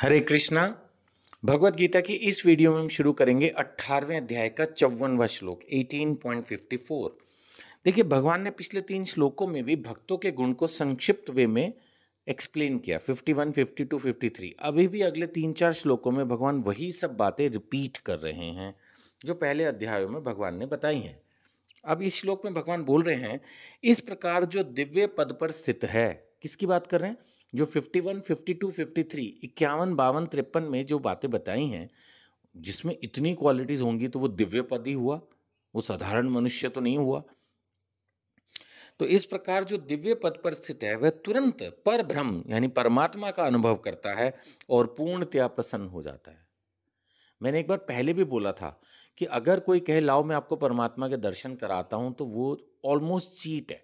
हरे कृष्णा भगवत गीता की इस वीडियो में हम शुरू करेंगे 18वें अध्याय का चौवनवा श्लोक 18.54 देखिए भगवान ने पिछले तीन श्लोकों में भी भक्तों के गुण को संक्षिप्त वे में एक्सप्लेन किया 51, 52, 53 अभी भी अगले तीन चार श्लोकों में भगवान वही सब बातें रिपीट कर रहे हैं जो पहले अध्यायों में भगवान ने बताई हैं अब इस श्लोक में भगवान बोल रहे हैं इस प्रकार जो दिव्य पद पर स्थित है किसकी बात कर रहे हैं जो 51, 52, 53, इक्यावन बावन तिरपन में जो बातें बताई हैं जिसमें इतनी क्वालिटीज़ होंगी तो वो दिव्यपद ही हुआ वो साधारण मनुष्य तो नहीं हुआ तो इस प्रकार जो दिव्य पद पर स्थित है वह तुरंत पर ब्रह्म यानी परमात्मा का अनुभव करता है और पूर्णतया प्रसन्न हो जाता है मैंने एक बार पहले भी बोला था कि अगर कोई कहे लाओ मैं आपको परमात्मा के दर्शन कराता हूं तो वो ऑलमोस्ट चीट है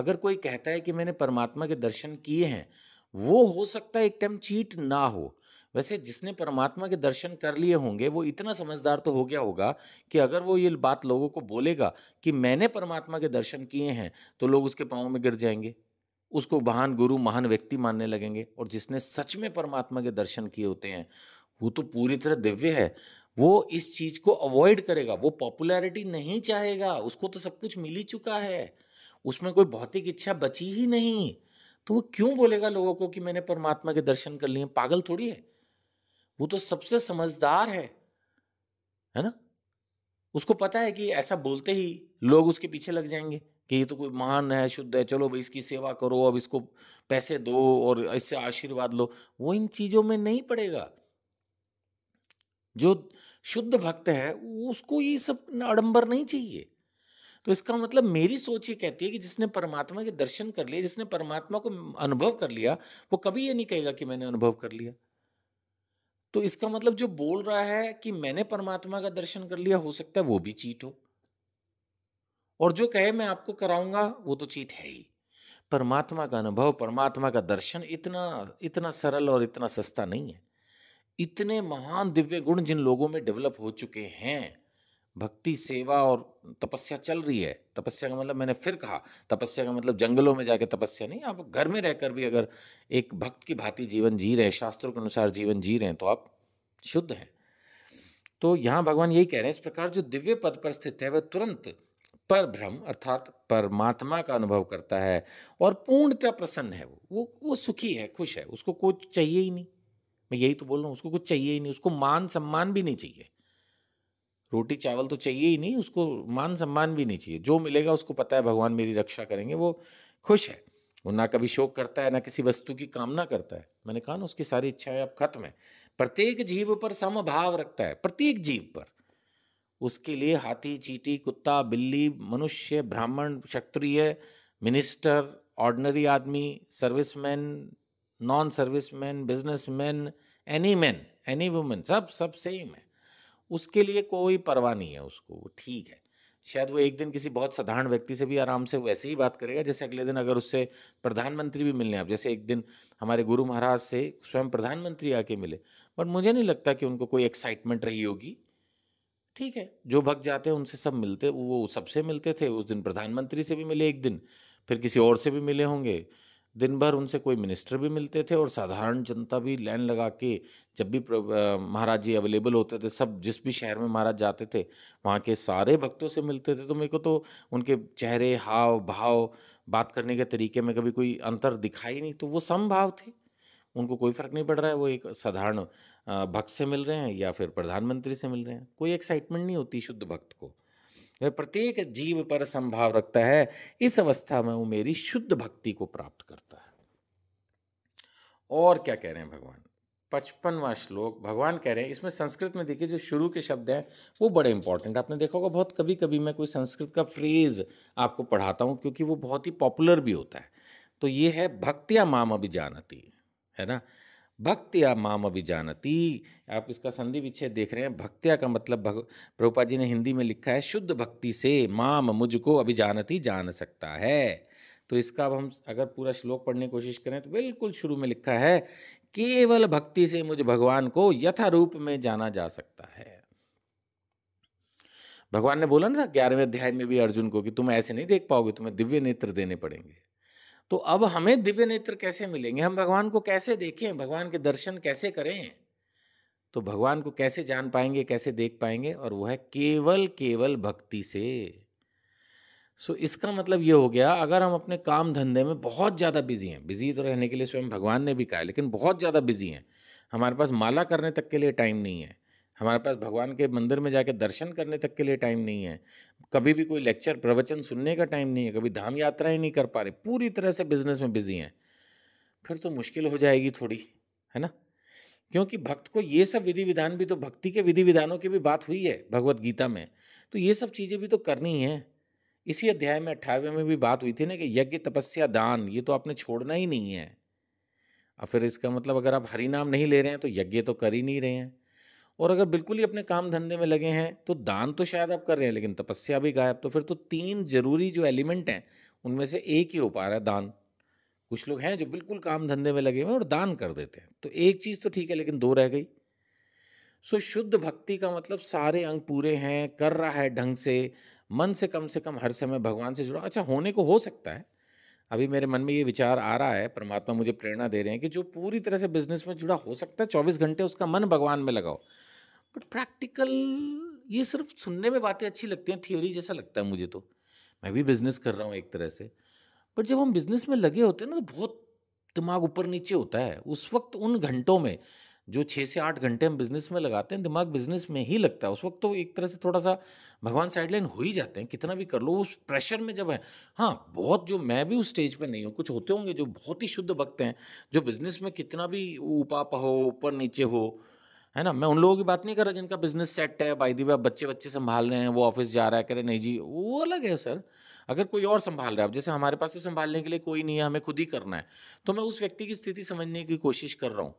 अगर कोई कहता है कि मैंने परमात्मा के दर्शन किए हैं वो हो सकता है एक टाइम चीट ना हो वैसे जिसने परमात्मा के दर्शन कर लिए होंगे वो इतना समझदार तो हो गया होगा कि अगर वो ये बात लोगों को बोलेगा कि मैंने परमात्मा के दर्शन किए हैं तो लोग उसके पाँव में गिर जाएंगे उसको महान गुरु महान व्यक्ति मानने लगेंगे और जिसने सच में परमात्मा के दर्शन किए होते हैं वो तो पूरी तरह दिव्य है वो इस चीज़ को अवॉइड करेगा वो पॉपुलैरिटी नहीं चाहेगा उसको तो सब कुछ मिल ही चुका है उसमें कोई भौतिक इच्छा बची ही नहीं तो वो क्यों बोलेगा लोगों को कि मैंने परमात्मा के दर्शन कर लिए पागल थोड़ी है वो तो सबसे समझदार है है ना उसको पता है कि ऐसा बोलते ही लोग उसके पीछे लग जाएंगे कि ये तो कोई महान है शुद्ध है चलो भाई इसकी सेवा करो अब इसको पैसे दो और इससे आशीर्वाद लो वो इन चीज़ों में नहीं पड़ेगा जो शुद्ध भक्त है उसको ये सब अडंबर नहीं चाहिए तो इसका मतलब मेरी सोच ये कहती है कि जिसने परमात्मा के दर्शन कर लिए जिसने परमात्मा को अनुभव कर लिया वो कभी ये नहीं कहेगा कि मैंने अनुभव कर लिया तो इसका मतलब जो बोल रहा है कि मैंने परमात्मा का दर्शन कर लिया हो सकता है वो भी चीट हो और जो कहे मैं आपको कराऊंगा वो तो चीट है ही परमात्मा का अनुभव परमात्मा का दर्शन इतना इतना सरल और इतना सस्ता नहीं है इतने महान दिव्य गुण जिन लोगों में डेवलप हो चुके हैं भक्ति सेवा और तपस्या चल रही है तपस्या का मतलब मैंने फिर कहा तपस्या का मतलब जंगलों में जाके तपस्या नहीं आप घर में रहकर भी अगर एक भक्त की भांति जीवन जी रहे हैं शास्त्रों के अनुसार जीवन जी रहे हैं तो आप शुद्ध हैं तो यहाँ भगवान यही कह रहे हैं इस प्रकार जो दिव्य पद पर स्थित है वह तुरंत पर भ्रम अर्थात परमात्मा का अनुभव करता है और पूर्णतः प्रसन्न है वो वो वो सुखी है खुश है उसको कुछ चाहिए ही नहीं मैं यही तो बोल रहा हूँ उसको कुछ चाहिए ही नहीं उसको मान सम्मान भी नहीं चाहिए रोटी चावल तो चाहिए ही नहीं उसको मान सम्मान भी नहीं चाहिए जो मिलेगा उसको पता है भगवान मेरी रक्षा करेंगे वो खुश है वो ना कभी शोक करता है ना किसी वस्तु की कामना करता है मैंने कहा ना उसकी सारी इच्छाएं अब खत्म है प्रत्येक जीव पर समभाव रखता है प्रत्येक जीव पर उसके लिए हाथी चीटी कुत्ता बिल्ली मनुष्य ब्राह्मण क्षत्रिय मिनिस्टर ऑर्डनरी आदमी serviceman non serviceman businessman any man any women सब सब सेम है उसके लिए कोई परवाह नहीं है उसको वो ठीक है शायद वो एक दिन किसी बहुत साधारण व्यक्ति से भी आराम से वैसे ही बात करेगा जैसे अगले दिन अगर उससे प्रधानमंत्री भी मिलने आप जैसे एक दिन हमारे गुरु महाराज से स्वयं प्रधानमंत्री आके मिले बट मुझे नहीं लगता कि उनको कोई एक्साइटमेंट रही होगी ठीक है जो भक्त जाते हैं उनसे सब मिलते वो सबसे मिलते थे उस दिन प्रधानमंत्री से भी मिले एक दिन फिर किसी और से भी मिले होंगे दिन भर उनसे कोई मिनिस्टर भी मिलते थे और साधारण जनता भी लाइन लगा के जब भी महाराज जी अवेलेबल होते थे सब जिस भी शहर में महाराज जाते थे वहाँ के सारे भक्तों से मिलते थे तो मेरे को तो उनके चेहरे हाव भाव बात करने के तरीके में कभी कोई अंतर दिखाई नहीं तो वो समभाव थे उनको कोई फ़र्क नहीं पड़ रहा है वो एक साधारण भक्त से मिल रहे हैं या फिर प्रधानमंत्री से मिल रहे हैं कोई एक्साइटमेंट नहीं होती शुद्ध भक्त को वह प्रत्येक जीव पर संभाव रखता है इस अवस्था में वो मेरी शुद्ध भक्ति को प्राप्त करता है और क्या कह रहे हैं भगवान पचपनवा श्लोक भगवान कह रहे हैं इसमें संस्कृत में देखिए जो शुरू के शब्द हैं वो बड़े इंपॉर्टेंट आपने देखा होगा बहुत कभी कभी मैं कोई संस्कृत का फ्रेज आपको पढ़ाता हूँ क्योंकि वो बहुत ही पॉपुलर भी होता है तो ये है भक्तिया माम जानती है ना भक्तिया माम अभिजानती आप इसका संधि विच्छेद देख रहे हैं भक्तिया का मतलब भग प्रभुपा जी ने हिंदी में लिखा है शुद्ध भक्ति से माम मुझको अभिजानती जान सकता है तो इसका अब हम अगर पूरा श्लोक पढ़ने की कोशिश करें तो बिल्कुल शुरू में लिखा है केवल भक्ति से मुझे भगवान को यथा रूप में जाना जा सकता है भगवान ने बोला ना ग्यारहवें अध्याय में भी अर्जुन को कि तुम ऐसे नहीं देख पाओगे तुम्हें दिव्य नेत्र देने पड़ेंगे तो अब हमें दिव्य नेत्र कैसे मिलेंगे हम भगवान को कैसे देखें भगवान के दर्शन कैसे करें तो भगवान को कैसे जान पाएंगे कैसे देख पाएंगे और वह है केवल केवल भक्ति से सो इसका मतलब ये हो गया अगर हम अपने काम धंधे में बहुत ज़्यादा बिजी हैं बिजी तो रहने के लिए स्वयं भगवान ने भी कहा लेकिन बहुत ज़्यादा बिजी हैं हमारे पास माला करने तक के लिए टाइम नहीं है हमारे पास भगवान के मंदिर में जाके दर्शन करने तक के लिए टाइम नहीं है कभी भी कोई लेक्चर प्रवचन सुनने का टाइम नहीं है कभी धाम यात्रा ही नहीं कर पा रहे पूरी तरह से बिजनेस में बिजी हैं फिर तो मुश्किल हो जाएगी थोड़ी है ना क्योंकि भक्त को ये सब विधि विधान भी तो भक्ति के विधि विधानों की भी बात हुई है भगवत गीता में तो ये सब चीज़ें भी तो करनी है इसी अध्याय में अट्ठारहवें में भी बात हुई थी ना कि यज्ञ तपस्या दान ये तो आपने छोड़ना ही नहीं है और फिर इसका मतलब अगर आप हरि नाम नहीं ले रहे हैं तो यज्ञ तो कर ही नहीं रहे हैं और अगर बिल्कुल ही अपने काम धंधे में लगे हैं तो दान तो शायद आप कर रहे हैं लेकिन तपस्या भी गायब तो फिर तो तीन जरूरी जो एलिमेंट हैं उनमें से एक ही हो पा रहा है दान कुछ लोग हैं जो बिल्कुल काम धंधे में लगे हुए हैं और दान कर देते हैं तो एक चीज़ तो ठीक है लेकिन दो रह गई सो शुद्ध भक्ति का मतलब सारे अंग पूरे हैं कर रहा है ढंग से मन से कम से कम हर समय भगवान से जुड़ा अच्छा होने को हो सकता है अभी मेरे मन में ये विचार आ रहा है परमात्मा मुझे प्रेरणा दे रहे हैं कि जो पूरी तरह से बिजनेस में जुड़ा हो सकता है चौबीस घंटे उसका मन भगवान में लगाओ बट प्रैक्टिकल ये सिर्फ सुनने में बातें अच्छी लगती हैं थियोरी जैसा लगता है मुझे तो मैं भी बिजनेस कर रहा हूँ एक तरह से बट जब हम बिजनेस में लगे होते हैं ना तो बहुत दिमाग ऊपर नीचे होता है उस वक्त उन घंटों में जो छः से आठ घंटे हम बिजनेस में लगाते हैं दिमाग बिजनेस में ही लगता है उस वक्त तो एक तरह से थोड़ा सा भगवान साइडलाइन हो ही जाते हैं कितना भी कर लो उस प्रेशर में जब है हाँ बहुत जो मैं भी उस स्टेज पे नहीं हूँ कुछ होते होंगे जो बहुत ही शुद्ध भक्त हैं जो बिजनेस में कितना भी ऊपा हो ऊपर नीचे हो है ना मैं उन लोगों की बात नहीं कर रहा जिनका बिजनेस सेट है भाई दी वे बच्चे बच्चे संभाल रहे हैं वो ऑफिस जा रहा है कह रहे नहीं जी वो अलग है सर अगर कोई और संभाल रहा है अब जैसे हमारे पास तो संभालने के लिए कोई नहीं है हमें खुद ही करना है तो मैं उस व्यक्ति की स्थिति समझने की कोशिश कर रहा हूँ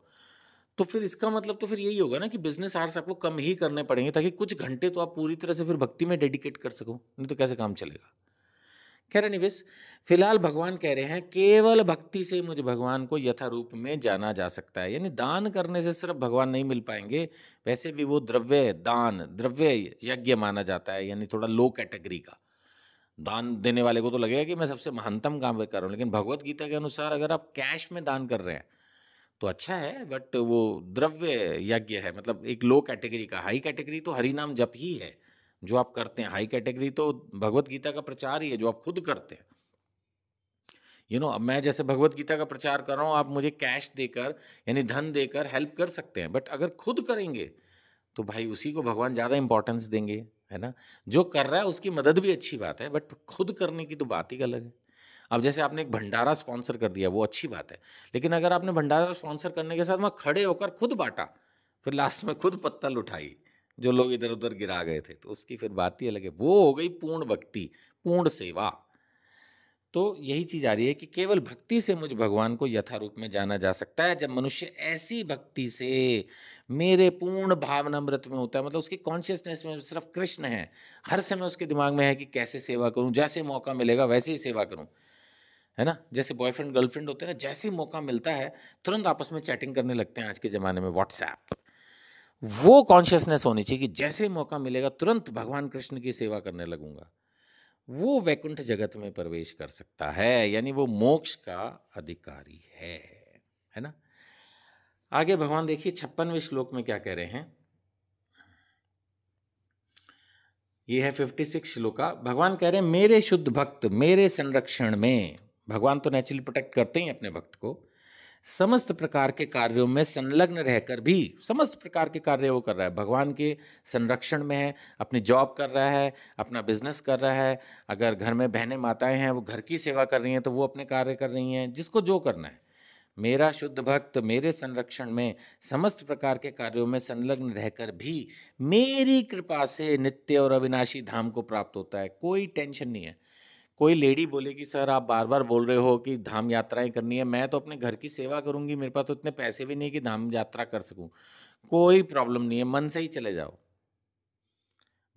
तो फिर इसका मतलब तो फिर यही होगा ना कि बिजनेस आर्स आपको कम ही करने पड़ेंगे ताकि कुछ घंटे तो आप पूरी तरह से फिर भक्ति में डेडिकेट कर सको नहीं तो कैसे काम चलेगा खैर निवेश फिलहाल भगवान कह रहे हैं केवल भक्ति से मुझ भगवान को यथारूप में जाना जा सकता है यानी दान करने से सिर्फ भगवान नहीं मिल पाएंगे वैसे भी वो द्रव्य दान द्रव्य यज्ञ माना जाता है यानी थोड़ा लो कैटेगरी का दान देने वाले को तो लगेगा कि मैं सबसे महानतम काम कर रहा हूँ लेकिन भगवत गीता के अनुसार अगर आप कैश में दान कर रहे हैं तो अच्छा है बट वो द्रव्य यज्ञ है मतलब एक लो कैटेगरी का हाई कैटेगरी तो हरिनाम जप ही है जो आप करते हैं हाई कैटेगरी तो भगवत गीता का प्रचार ही है जो आप खुद करते हैं यू नो अब मैं जैसे भगवत गीता का प्रचार कर रहा हूँ आप मुझे कैश देकर यानी धन देकर हेल्प कर सकते हैं बट अगर खुद करेंगे तो भाई उसी को भगवान ज़्यादा इंपॉर्टेंस देंगे है ना जो कर रहा है उसकी मदद भी अच्छी बात है बट खुद करने की तो बात ही अलग है अब जैसे आपने एक भंडारा स्पॉन्सर कर दिया वो अच्छी बात है लेकिन अगर आपने भंडारा स्पॉन्सर करने के साथ वहाँ खड़े होकर खुद बांटा फिर लास्ट में खुद पत्तल उठाई जो लोग इधर उधर गिरा गए थे तो उसकी फिर बात ही अलग है वो हो गई पूर्ण भक्ति पूर्ण सेवा तो यही चीज़ आ रही है कि केवल भक्ति से मुझ भगवान को यथारूप में जाना जा सकता है जब मनुष्य ऐसी भक्ति से मेरे पूर्ण भावनामृत में होता है मतलब उसकी कॉन्शियसनेस में सिर्फ कृष्ण है हर समय उसके दिमाग में है कि कैसे सेवा करूं जैसे मौका मिलेगा वैसे ही सेवा करूं है ना जैसे बॉयफ्रेंड गर्लफ्रेंड होते हैं ना जैसे मौका मिलता है तुरंत आपस में चैटिंग करने लगते हैं आज के ज़माने में व्हाट्सएप वो कॉन्शियसनेस होनी चाहिए कि जैसे मौका मिलेगा तुरंत भगवान कृष्ण की सेवा करने लगूंगा वो वैकुंठ जगत में प्रवेश कर सकता है यानी वो मोक्ष का अधिकारी है है ना आगे भगवान देखिए छप्पनवें श्लोक में क्या कह रहे हैं ये है फिफ्टी सिक्स श्लोका भगवान कह रहे हैं मेरे शुद्ध भक्त मेरे संरक्षण में भगवान तो नेचुरली प्रोटेक्ट करते ही अपने भक्त को समस्त प्रकार के कार्यों में संलग्न रहकर भी समस्त प्रकार के कार्य वो कर रहा है भगवान के संरक्षण में है अपनी जॉब कर रहा है अपना बिजनेस कर रहा है अगर घर में बहनें माताएं हैं वो घर की सेवा कर रही हैं तो वो अपने कार्य कर रही हैं जिसको जो करना है मेरा शुद्ध भक्त मेरे संरक्षण में समस्त प्रकार के कार्यों में संलग्न रहकर भी मेरी कृपा से नित्य और अविनाशी धाम को प्राप्त होता है कोई टेंशन नहीं है कोई लेडी बोले कि सर आप बार बार बोल रहे हो कि धाम यात्राएं करनी है मैं तो अपने घर की सेवा करूंगी मेरे पास तो इतने पैसे भी नहीं कि धाम यात्रा कर सकूं कोई प्रॉब्लम नहीं है मन से ही चले जाओ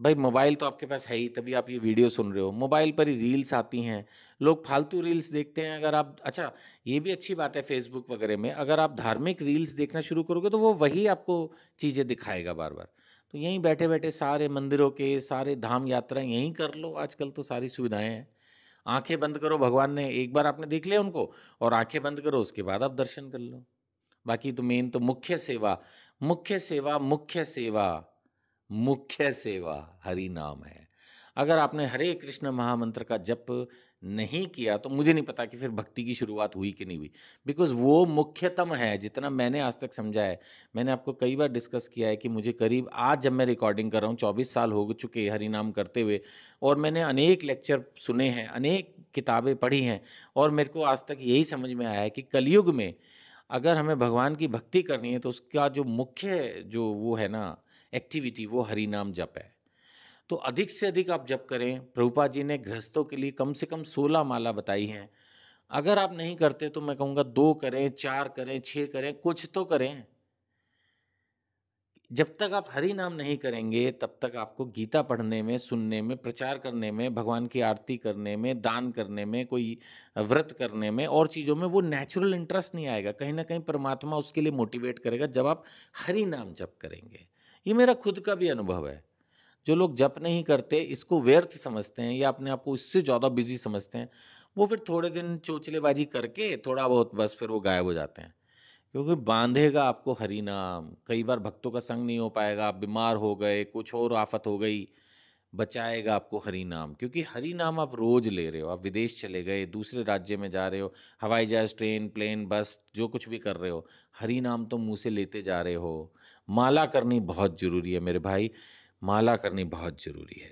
भाई मोबाइल तो आपके पास है ही तभी आप ये वीडियो सुन रहे हो मोबाइल पर ही रील्स आती हैं लोग फालतू रील्स देखते हैं अगर आप अच्छा ये भी अच्छी बात है फेसबुक वगैरह में अगर आप धार्मिक रील्स देखना शुरू करोगे तो वो वही आपको चीज़ें दिखाएगा बार बार तो यहीं बैठे बैठे सारे मंदिरों के सारे धाम यात्रा यहीं कर लो आजकल तो सारी सुविधाएं हैं आंखें बंद करो भगवान ने एक बार आपने देख लिया उनको और आंखें बंद करो उसके बाद आप दर्शन कर लो बाकी तो मेन तो मुख्य सेवा मुख्य सेवा मुख्य सेवा मुख्य सेवा हरि नाम है अगर आपने हरे कृष्ण महामंत्र का जप नहीं किया तो मुझे नहीं पता कि फिर भक्ति की शुरुआत हुई कि नहीं हुई बिकॉज वो मुख्यतम है जितना मैंने आज तक समझा है मैंने आपको कई बार डिस्कस किया है कि मुझे करीब आज जब मैं रिकॉर्डिंग कर रहा हूँ चौबीस साल हो चुके हरिनाम करते हुए और मैंने अनेक लेक्चर सुने हैं अनेक किताबें पढ़ी हैं और मेरे को आज तक यही समझ में आया है कि कलयुग में अगर हमें भगवान की भक्ति करनी है तो उसका जो मुख्य जो वो है ना एक्टिविटी वो हरिनाम जप है तो अधिक से अधिक आप जप करें प्रभुपा जी ने गृहस्थों के लिए कम से कम सोलह माला बताई हैं अगर आप नहीं करते तो मैं कहूँगा दो करें चार करें छः करें कुछ तो करें जब तक आप हरि नाम नहीं करेंगे तब तक आपको गीता पढ़ने में सुनने में प्रचार करने में भगवान की आरती करने में दान करने में कोई व्रत करने में और चीज़ों में वो नेचुरल इंटरेस्ट नहीं आएगा कहीं ना कहीं परमात्मा उसके लिए मोटिवेट करेगा जब आप हरि नाम जप करेंगे ये मेरा खुद का भी अनुभव है जो लोग जप नहीं करते इसको व्यर्थ समझते हैं या अपने आप को इससे ज़्यादा बिजी समझते हैं वो फिर थोड़े दिन चोचलेबाजी करके थोड़ा बहुत बस फिर वो गायब हो जाते हैं क्योंकि बांधेगा आपको हरिनाम कई बार भक्तों का संग नहीं हो पाएगा आप बीमार हो गए कुछ और आफत हो गई बचाएगा आपको हरिनाम क्योंकि हरिनाम आप रोज़ ले रहे हो आप विदेश चले गए दूसरे राज्य में जा रहे हो हवाई जहाज़ ट्रेन प्लेन बस जो कुछ भी कर रहे हो हरिनाम तो मुँह से लेते जा रहे हो माला करनी बहुत ज़रूरी है मेरे भाई माला करनी बहुत ज़रूरी है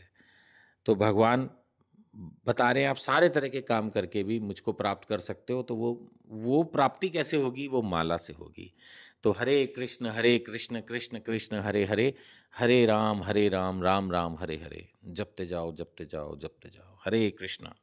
तो भगवान बता रहे हैं आप सारे तरह के काम करके भी मुझको प्राप्त कर सकते हो तो वो वो प्राप्ति कैसे होगी वो माला से होगी तो हरे कृष्ण हरे कृष्ण कृष्ण कृष्ण हरे हरे हरे राम हरे राम राम राम हरे हरे जपते जाओ जपते जाओ जपते जाओ हरे कृष्णा